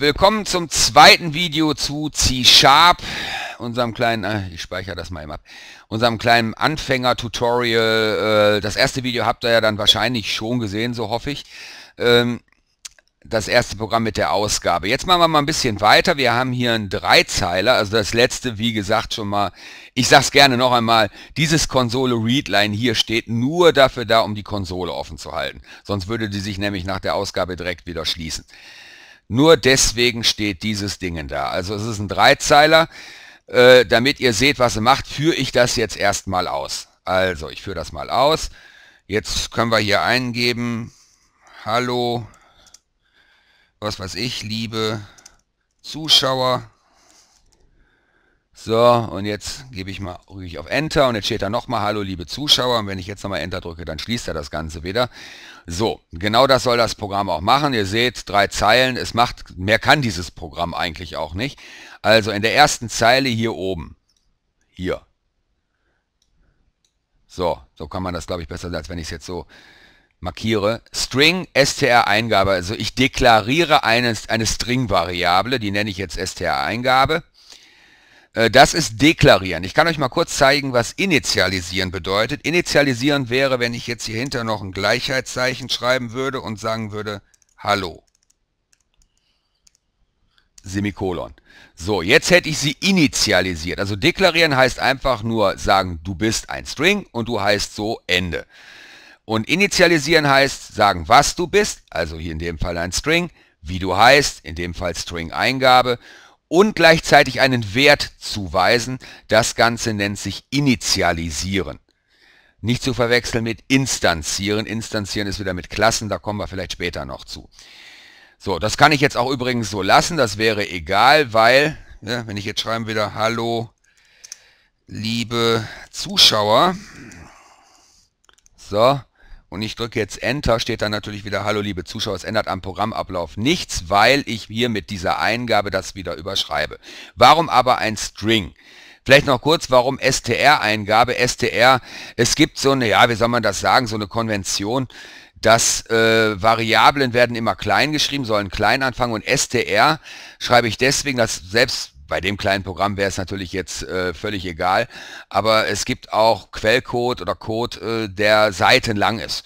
Willkommen zum zweiten Video zu C-Sharp, unserem kleinen, äh, ich speichere das mal eben ab, unserem kleinen Anfänger-Tutorial. Äh, das erste Video habt ihr ja dann wahrscheinlich schon gesehen, so hoffe ich. Ähm, das erste Programm mit der Ausgabe. Jetzt machen wir mal ein bisschen weiter. Wir haben hier einen Dreizeiler, also das letzte, wie gesagt, schon mal, ich sag's gerne noch einmal, dieses Konsole-Readline hier steht nur dafür da, um die Konsole offen zu halten. Sonst würde die sich nämlich nach der Ausgabe direkt wieder schließen. Nur deswegen steht dieses Ding da. Also es ist ein Dreizeiler. Äh, damit ihr seht, was er macht, führe ich das jetzt erstmal aus. Also, ich führe das mal aus. Jetzt können wir hier eingeben, hallo, was weiß ich, liebe Zuschauer. So, und jetzt gebe ich mal ruhig auf Enter und jetzt steht da nochmal Hallo liebe Zuschauer und wenn ich jetzt nochmal Enter drücke, dann schließt er das Ganze wieder. So, genau das soll das Programm auch machen. Ihr seht, drei Zeilen, es macht, mehr kann dieses Programm eigentlich auch nicht. Also in der ersten Zeile hier oben, hier. So, so kann man das glaube ich besser, als wenn ich es jetzt so markiere, String STR-Eingabe, also ich deklariere eine, eine String-Variable, die nenne ich jetzt STR-Eingabe äh, das ist deklarieren. Ich kann euch mal kurz zeigen, was initialisieren bedeutet. Initialisieren wäre, wenn ich jetzt hier hinter noch ein Gleichheitszeichen schreiben würde und sagen würde, hallo. Semikolon. So, jetzt hätte ich sie initialisiert. Also deklarieren heißt einfach nur sagen, du bist ein String und du heißt so Ende. Und initialisieren heißt sagen, was du bist, also hier in dem Fall ein String, wie du heißt, in dem Fall String Eingabe und gleichzeitig einen Wert zuweisen. Das Ganze nennt sich initialisieren. Nicht zu verwechseln mit instanzieren. Instanzieren ist wieder mit Klassen, da kommen wir vielleicht später noch zu. So, das kann ich jetzt auch übrigens so lassen, das wäre egal, weil, ja, wenn ich jetzt schreiben wieder hallo, liebe Zuschauer, so, und ich drücke jetzt Enter, steht dann natürlich wieder, hallo liebe Zuschauer, es ändert am Programmablauf nichts, weil ich hier mit dieser Eingabe das wieder überschreibe. Warum aber ein String? Vielleicht noch kurz, warum STR-Eingabe? STR, es gibt so eine, ja, wie soll man das sagen, so eine Konvention, dass äh, Variablen werden immer klein geschrieben, sollen klein anfangen und STR schreibe ich deswegen, dass selbst bei dem kleinen Programm wäre es natürlich jetzt äh, völlig egal, aber es gibt auch Quellcode oder Code, äh, der seitenlang ist.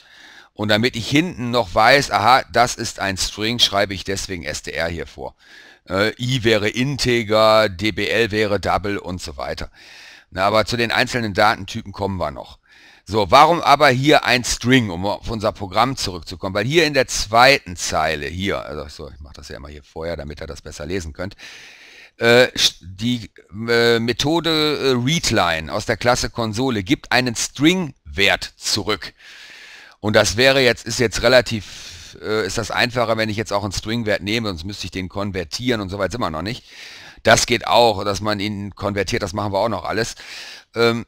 Und damit ich hinten noch weiß, aha, das ist ein String, schreibe ich deswegen str hier vor. Äh, i wäre integer, dbl wäre double und so weiter. Na, aber zu den einzelnen Datentypen kommen wir noch. So, warum aber hier ein String, um auf unser Programm zurückzukommen? Weil hier in der zweiten Zeile, hier, also so, ich mache das ja immer hier vorher, damit ihr das besser lesen könnt, äh, die äh, Methode äh, readline aus der Klasse Konsole gibt einen String-Wert zurück. Und das wäre jetzt, ist jetzt relativ, äh, ist das einfacher, wenn ich jetzt auch einen String-Wert nehme, sonst müsste ich den konvertieren und so weiter, sind wir noch nicht. Das geht auch, dass man ihn konvertiert, das machen wir auch noch alles. Ähm,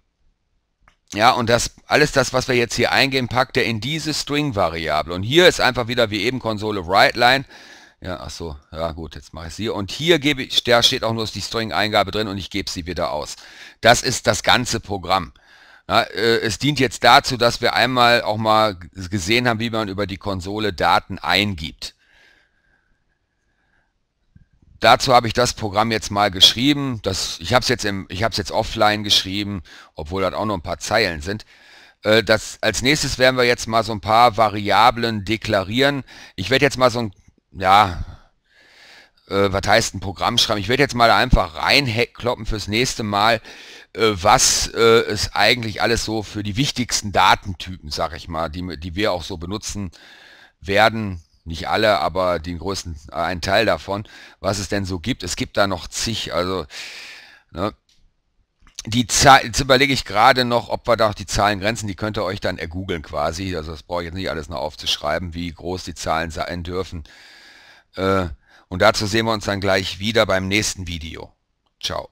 ja, und das alles das, was wir jetzt hier eingeben, packt er in diese String-Variable. Und hier ist einfach wieder wie eben Konsole WriteLine ja, ach so. Ja, gut, jetzt mache ich sie. Und hier gebe ich, da steht auch nur die String-Eingabe drin und ich gebe sie wieder aus. Das ist das ganze Programm. Na, äh, es dient jetzt dazu, dass wir einmal auch mal gesehen haben, wie man über die Konsole Daten eingibt. Dazu habe ich das Programm jetzt mal geschrieben. Das, ich habe es jetzt, im, ich habe es jetzt offline geschrieben, obwohl das auch nur ein paar Zeilen sind. Äh, das, als nächstes werden wir jetzt mal so ein paar Variablen deklarieren. Ich werde jetzt mal so ein ja, äh, was heißt ein Programm schreiben? Ich werde jetzt mal einfach reinkloppen fürs nächste Mal, äh, was äh, es eigentlich alles so für die wichtigsten Datentypen, sag ich mal, die, die wir auch so benutzen werden. Nicht alle, aber den größten, äh, einen Teil davon, was es denn so gibt. Es gibt da noch zig, also ne, die Zahl, jetzt überlege ich gerade noch, ob wir da auch die Zahlen grenzen, die könnt ihr euch dann ergoogeln quasi. Also das brauche ich jetzt nicht alles noch aufzuschreiben, wie groß die Zahlen sein dürfen. Äh, und dazu sehen wir uns dann gleich wieder beim nächsten Video. Ciao.